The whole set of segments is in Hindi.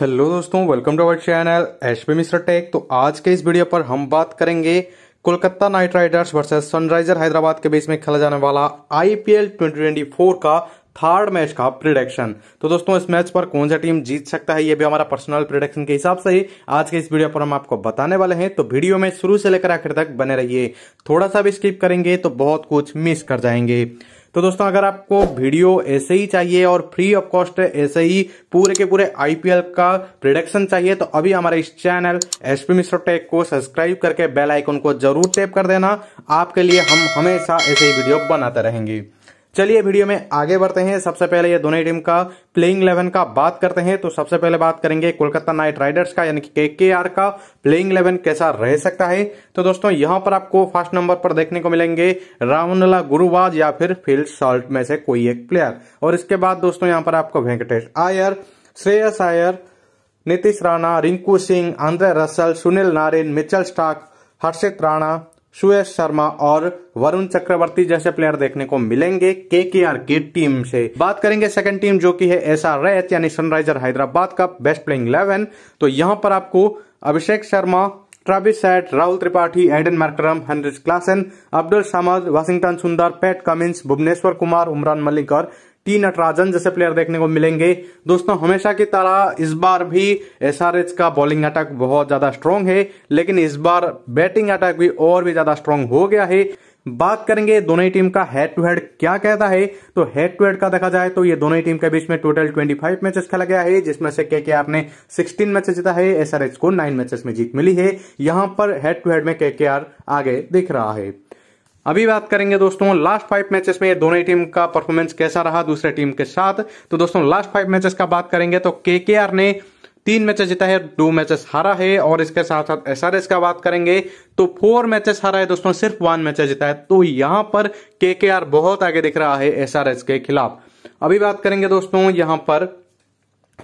हेलो दोस्तों welcome to our channel H P Mishra tech तो आज के इस वीडियो पर हम बात करेंगे Kolkata Knight Riders versus Sunriser Hyderabad के बीच में खेला जाने वाला आईपीएल 2024 का थर्ड मैच का प्रिडक्शन तो दोस्तों इस मैच पर कौन सा टीम जीत सकता है ये भी हमारा पर्सनल प्रिडक्शन के हिसाब से ही आज के इस वीडियो पर हम आपको बताने वाले हैं तो वीडियो में शुरू से लेकर आखिर तक बने रहिए थोड़ा सा भी स्किप करेंगे तो बहुत कुछ मिस कर जाएंगे तो दोस्तों अगर आपको वीडियो ऐसे ही चाहिए और फ्री ऑफ कॉस्ट ऐसे ही पूरे के पूरे आईपीएल का प्रिडक्शन चाहिए तो अभी हमारे इस चैनल एसपी मिश्र टेक को सब्सक्राइब करके बेल आइकन को जरूर टैप कर देना आपके लिए हम हमेशा ऐसे ही वीडियो बनाते रहेंगे चलिए वीडियो में आगे बढ़ते हैं सबसे पहले ये दोनों टीम का प्लेइंग इलेवन का बात करते हैं तो सबसे पहले बात करेंगे कोलकाता नाइट राइडर्स का यानी कि के का प्लेइंग इलेवन कैसा रह सकता है तो दोस्तों यहां पर आपको फर्स्ट नंबर पर देखने को मिलेंगे रामला गुरुवाज या फिर फील्ड सॉल्ट में से कोई एक प्लेयर और इसके बाद दोस्तों यहां पर आपको Venkatesh Iyer Shreyas Iyer Nitish Rana Rinku Singh Andre Russell Sunil Narine Mitchell Starc Harshit Rana Suyash Sharma और वरुण चक्रवर्ती जैसे प्लेयर देखने को मिलेंगे के के आर की टीम से बात करेंगे सेकंड टीम जो कि है एस आर रैत यानी सनराइजर हैदराबाद का बेस्ट प्लेइंग इलेवन तो यहां पर आपको Abhishek Sharma Travis Head Rahul Tripathi Aiden Markram Heinrich Klaasen Abdul Samad Washington Sundar Pat Cummins Bhuvneshwar Kumar Umran Malik और टी नटराजन जैसे प्लेयर देखने को मिलेंगे दोस्तों हमेशा की तरह इस बार भी एसआरएच का बॉलिंग अटैक बहुत ज्यादा स्ट्रांग है लेकिन इस बार बैटिंग अटैक भी और भी ज्यादा स्ट्रांग हो गया है बात करेंगे दोनों ही टीम का हेड टू हेड क्या कहता है तो हेड टू हेड का देखा जाए तो ये दोनों ही टीम के बीच में टोटल 25 मैचेस खेला गया है जिसमें से केके के आपने 16 मैचेस जीता है एसआरएच को 9 मैचेस में जीत मिली है यहां पर हेड टू हेड में केके आर आगे दिख रहा है अभी बात करेंगे दोस्तों लास्ट फाइव मैचेस में दोनों ही टीम का परफॉर्मेंस कैसा रहा दूसरे टीम के साथ तो दोस्तों लास्ट फाइव मैचेस का बात करेंगे तो केकेआर ने तीन मैचेस जीता है दो मैचेस हारा है और इसके साथ साथ एसआरएस का बात करेंगे तो फोर मैचेस हारा है दोस्तों सिर्फ वन मैचेस जीता है तो यहां पर केकेआर बहुत आगे दिख रहा है एसआरएस के खिलाफ अभी बात करेंगे दोस्तों यहां पर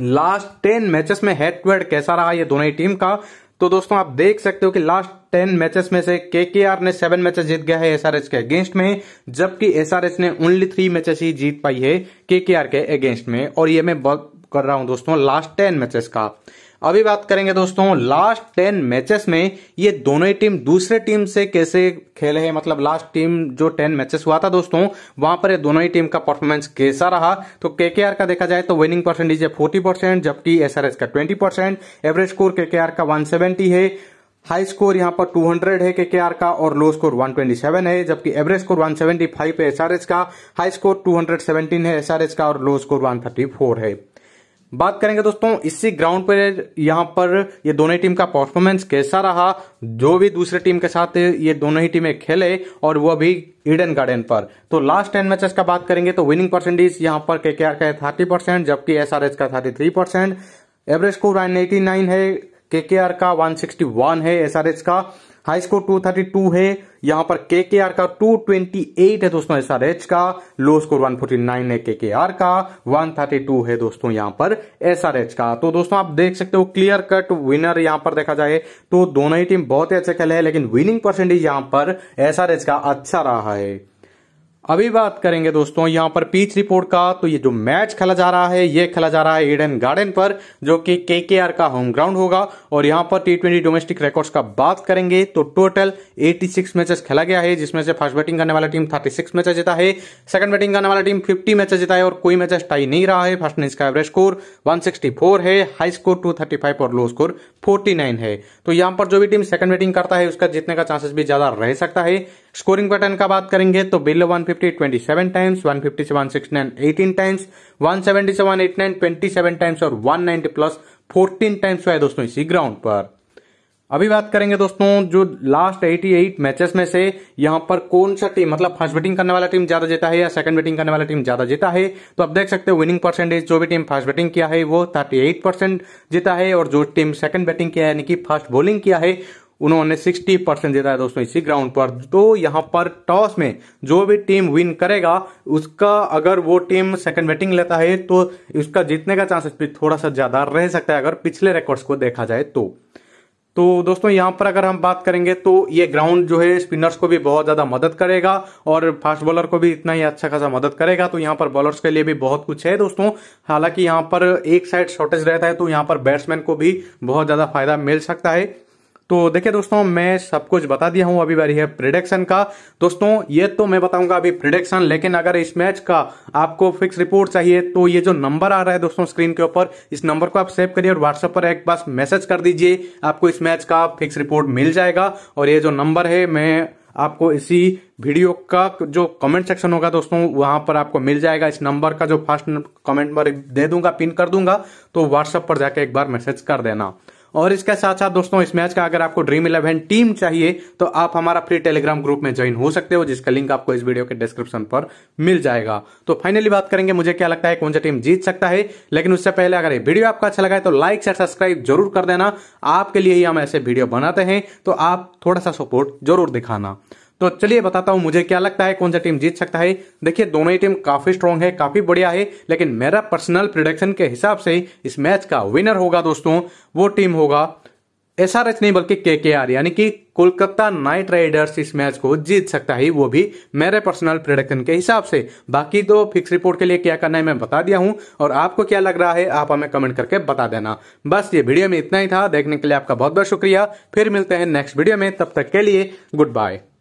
लास्ट टेन मैचेस में हेड टू हेड कैसा रहा ये दोनों ही टीम का तो दोस्तों आप देख सकते हो कि लास्ट टेन मैचेस में से केकेआर ने सेवन मैचेस जीत गया है एसआरएच के अगेंस्ट में जबकि एसआरएच ने ओनली थ्री मैचेस ही जीत पाई है केकेआर के अगेंस्ट में और ये मैं कर रहा हूं दोस्तों लास्ट टेन मैचेस का अभी बात करेंगे दोस्तों लास्ट टेन मैचेस में ये दोनों ही टीम दूसरे टीम से कैसे खेले हैं मतलब लास्ट टीम जो टेन मैचेस हुआ था दोस्तों वहां पर ये दोनों ही टीम का परफॉर्मेंस कैसा रहा तो केकेआर का देखा जाए तो विनिंग परसेंटेज है फोर्टी परसेंट जबकि एसआरएस का twenty percent average score KKR का वन सेवेंटी है हाई स्कोर यहां पर 200 है केकेआर का और लो स्कोर 127 है जबकि एवरेज स्कोर 175 है एसआरएस का हाई स्कोर 217 है एसआरएस का और लो स्कोर 134 है बात करेंगे दोस्तों इसी ग्राउंड पर यहाँ पर ये दोनों टीम का परफॉर्मेंस कैसा रहा जो भी दूसरे टीम के साथ ये दोनों ही टीमें खेले और वह भी ईडन गार्डन पर तो लास्ट टेन मैचेस का बात करेंगे तो विनिंग परसेंटेज यहाँ पर के का है थर्टी परसेंट जबकि एस का थर्टी थ्री परसेंट एवरेज को वन एटी नाइन है के का वन सिक्सटी वन है एस का हाई स्कोर 232 है यहां पर के के आर का 228 है दोस्तों एस आर एच का लो स्कोर 149 है के के आर का 132 है दोस्तों यहां पर एस आर एच का तो दोस्तों आप देख सकते हो क्लियर कट विनर यहां पर देखा जाए तो दोनों ही टीम बहुत ही अच्छे खेले हैं लेकिन विनिंग परसेंटेज यहां पर एस आर एच का अच्छा रहा है अभी बात करेंगे दोस्तों यहाँ पर पीच रिपोर्ट का तो ये जो मैच खेला जा रहा है ये खेला जा रहा है ईडन गार्डन पर जो कि केकेआर का होम ग्राउंड होगा और यहाँ पर टी ट्वेंटी डोमेस्टिक रिकॉर्ड्स का बात करेंगे तो टोटल 86 मैचेस खेला गया है जिसमें से फर्स्ट बैटिंग करने वाला टीम 36 मैचेस जीता है सेकंड बैटिंग करने वाला टीम फिफ्टी मैचेस जीता है और कोई मैचेस टाई नहीं रहा है फर्स्ट इनिंग्स का एवरेज स्कोर वन है हाई स्कोर टू और लो स्कोर फोर्टी है तो यहाँ पर जो भी टीम सेकंड बैटिंग करता है उसका जीतने का चांसेस भी ज्यादा रह सकता है स्कोरिंग पैटर्न का बात करेंगे तो बिलो 150 27 टाइम्स 150 से 169 18 टाइम्स 170 से 189 27 टाइम्स और 190 प्लस 14 टाइम्स हुआ है दोस्तों इसी ग्राउंड पर अभी बात करेंगे दोस्तों जो लास्ट 88 मैचेस में से यहां पर कौन सा टीम मतलब फर्स्ट बैटिंग करने वाला टीम ज्यादा जीता है या सेकंड बैटिंग करने वाला टीम ज्यादा जीता है तो आप देख सकते हो विनिंग परसेंटेज जो भी टीम फर्स्ट बैटिंग किया है वो 38 परसेंट जीता है और जो टीम सेकंड बैटिंग किया है यानी कि फर्स्ट बॉलिंग किया है उन्होंने 60 परसेंट जीता है दोस्तों इसी ग्राउंड पर तो यहाँ पर टॉस में जो भी टीम विन करेगा उसका अगर वो टीम सेकंड बैटिंग लेता है तो उसका जीतने का चांसेस भी थोड़ा सा ज़्यादा रह सकता है अगर पिछले रिकॉर्ड्स को देखा जाए तो तो दोस्तों यहाँ पर अगर हम बात करेंगे तो ये ग्राउंड जो है स्पिनर्स को भी बहुत ज़्यादा मदद करेगा और फास्ट बॉलर को भी इतना ही अच्छा खासा मदद करेगा तो यहाँ पर बॉलर्स के लिए भी बहुत कुछ है दोस्तों हालांकि यहाँ पर एक साइड शॉर्टेज रहता है तो यहाँ पर बैट्समैन को भी बहुत ज़्यादा फायदा मिल सकता है तो देखिए दोस्तों मैं सब कुछ बता दिया हूं अभी बारी है प्रिडिक्शन का दोस्तों ये तो मैं बताऊंगा अभी प्रिडिक्शन लेकिन अगर इस मैच का आपको फिक्स रिपोर्ट चाहिए तो ये जो नंबर आ रहा है दोस्तों स्क्रीन के ऊपर इस नंबर को आप सेव करिए और व्हाट्सएप पर एक बार मैसेज कर दीजिए आपको इस मैच का फिक्स रिपोर्ट मिल जाएगा और ये जो नंबर है मैं आपको इसी वीडियो का जो कमेंट सेक्शन होगा दोस्तों वहां पर आपको मिल जाएगा इस नंबर का जो फर्स्ट कमेंट नंबर दे दूंगा पिन कर दूंगा तो व्हाट्सएप पर जाके एक बार मैसेज कर देना और इसके साथ साथ दोस्तों इस मैच का अगर आपको ड्रीम इलेवन टीम चाहिए तो आप हमारा फ्री टेलीग्राम ग्रुप में ज्वाइन हो सकते हो जिसका लिंक आपको इस वीडियो के डिस्क्रिप्शन पर मिल जाएगा तो फाइनली बात करेंगे मुझे क्या लगता है कौन सा टीम जीत सकता है लेकिन उससे पहले अगर ये वीडियो आपको अच्छा लगा है तो लाइक शेयर सब्सक्राइब जरूर कर देना आपके लिए ही हम ऐसे वीडियो बनाते हैं तो आप थोड़ा सा सपोर्ट जरूर दिखाना तो चलिए बताता हूं मुझे क्या लगता है कौन सा टीम जीत सकता है देखिए दोनों ही टीम काफी स्ट्रांग है काफी बढ़िया है लेकिन मेरा पर्सनल प्रोडक्शन के हिसाब से इस मैच का विनर होगा दोस्तों वो टीम होगा एस आर एच नहीं बल्कि के के आर यानी कि कोलकाता नाइट राइडर्स इस मैच को जीत सकता है वो भी मेरे पर्सनल प्रोडक्शन के हिसाब से बाकी तो फिक्स रिपोर्ट के लिए क्या करना है मैं बता दिया हूं और आपको क्या लग रहा है आप हमें कमेंट करके बता देना बस ये वीडियो में इतना ही था देखने के लिए आपका बहुत बहुत शुक्रिया फिर मिलते हैं नेक्स्ट वीडियो में तब तक के लिए गुड बाय